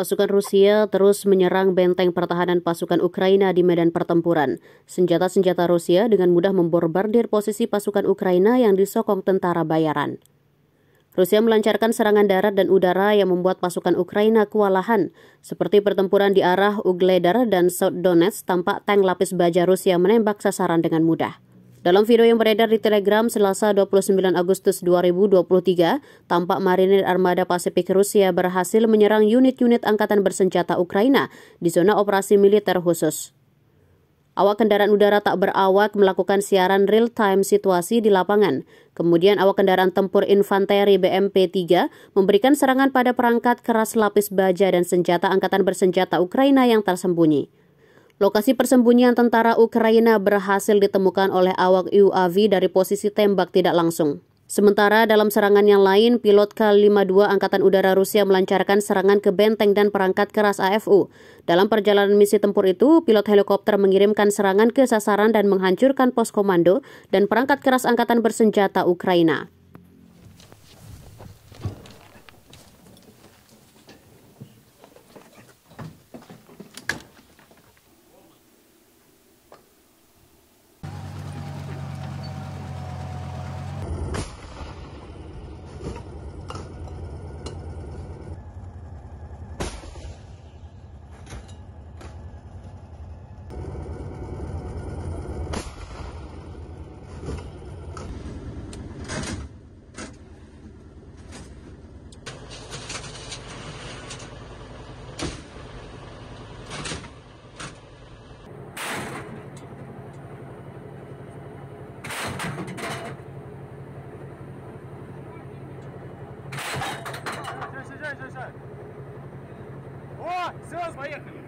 Pasukan Rusia terus menyerang benteng pertahanan pasukan Ukraina di medan pertempuran. Senjata-senjata Rusia dengan mudah memborbardir posisi pasukan Ukraina yang disokong tentara bayaran. Rusia melancarkan serangan darat dan udara yang membuat pasukan Ukraina kewalahan, seperti pertempuran di arah Ugledar dan South Donetsk tampak tank lapis baja Rusia menembak sasaran dengan mudah. Dalam video yang beredar di Telegram Selasa 29 Agustus 2023, tampak marinir armada Pasifik Rusia berhasil menyerang unit-unit angkatan bersenjata Ukraina di zona operasi militer khusus. Awak kendaraan udara tak berawak melakukan siaran real-time situasi di lapangan. Kemudian awak kendaraan tempur infanteri BMP-3 memberikan serangan pada perangkat keras lapis baja dan senjata angkatan bersenjata Ukraina yang tersembunyi. Lokasi persembunyian tentara Ukraina berhasil ditemukan oleh awak UAV dari posisi tembak tidak langsung. Sementara dalam serangan yang lain, pilot K-52 Angkatan Udara Rusia melancarkan serangan ke benteng dan perangkat keras AFU. Dalam perjalanan misi tempur itu, pilot helikopter mengirimkan serangan ke sasaran dan menghancurkan pos komando dan perangkat keras angkatan bersenjata Ukraina. О, все, поехали!